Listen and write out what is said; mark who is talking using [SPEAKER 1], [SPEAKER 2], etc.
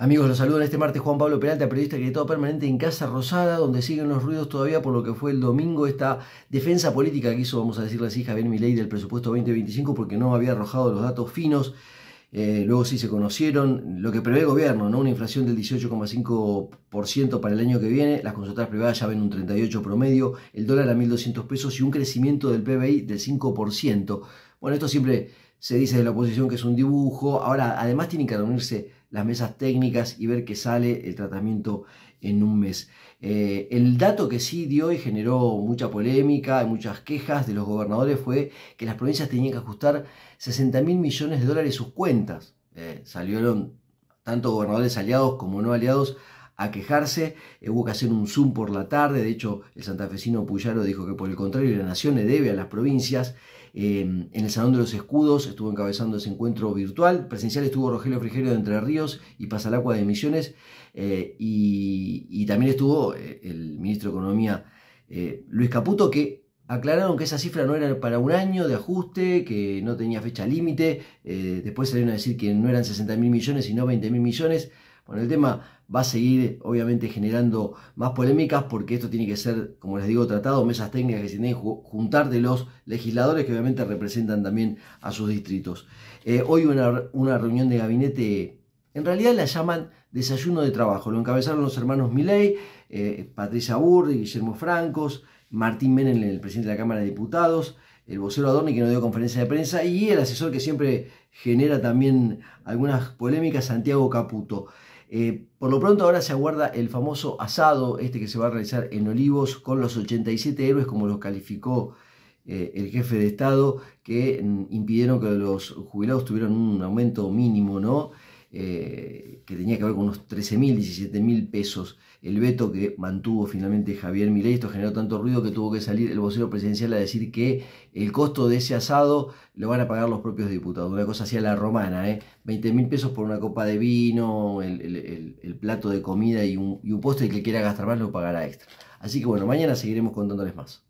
[SPEAKER 1] Amigos, los en este martes Juan Pablo Peralta, periodista que permanente en Casa Rosada, donde siguen los ruidos todavía por lo que fue el domingo esta defensa política que hizo, vamos a decirle así, Javier Milei del presupuesto 2025 porque no había arrojado los datos finos. Eh, luego sí se conocieron lo que prevé el gobierno, ¿no? una inflación del 18,5% para el año que viene, las consultas privadas ya ven un 38 promedio, el dólar a 1.200 pesos y un crecimiento del PBI del 5%. Bueno, esto siempre se dice de la oposición que es un dibujo. Ahora, además tienen que reunirse las mesas técnicas y ver qué sale el tratamiento en un mes. Eh, el dato que sí dio y generó mucha polémica y muchas quejas de los gobernadores fue que las provincias tenían que ajustar 60 mil millones de dólares sus cuentas. Eh, salieron tanto gobernadores aliados como no aliados a quejarse, eh, hubo que hacer un zoom por la tarde, de hecho el santafesino Puyaro dijo que por el contrario la nación le debe a las provincias Em, en el Salón de los Escudos, estuvo encabezando ese encuentro virtual. Presencial estuvo Rogelio Frigerio de Entre Ríos y Pasalacua de Misiones. Eh, y, también estuvo eh, el ministro de Economía eh, Luis Caputo, que aclararon que esa cifra no era para un año de ajuste, que no tenía fecha límite. después salieron a decir que no eran 60 mil millones, sino 20 mil millones. Bueno, el tema va a seguir obviamente generando más polémicas porque esto tiene que ser, como les digo, tratado, mesas técnicas que se tienen que juntar de los legisladores que obviamente representan también a sus distritos. Eh, hoy una, reunión de gabinete, en realidad la llaman desayuno de trabajo, lo encabezaron los hermanos Milei, eh, Patricia Burri, Guillermo Francos, Martín Menem, el presidente de la Cámara de Diputados, el vocero Adorni que no dio conferencia de prensa y el asesor que siempre genera también algunas polémicas, Santiago Caputo. Eh, por lo pronto ahora se aguarda el famoso asado, este que se va a realizar en Olivos con los 87 héroes, como los calificó eh, el jefe de Estado, que mm, impidieron que los jubilados tuvieran un aumento mínimo, ¿no? Eh, que tenía que ver con unos 13 mil, 17 mil pesos, el veto que mantuvo finalmente Javier Milei. Esto generó tanto ruido que tuvo que salir el vocero presidencial a decir que el costo de ese asado lo van a pagar los propios diputados. Una cosa así a la romana, ¿eh? 20 mil pesos por una copa de vino, el, plato de comida y un, y postre, que quiera gastar más lo pagará extra. Así que bueno, mañana seguiremos contándoles más.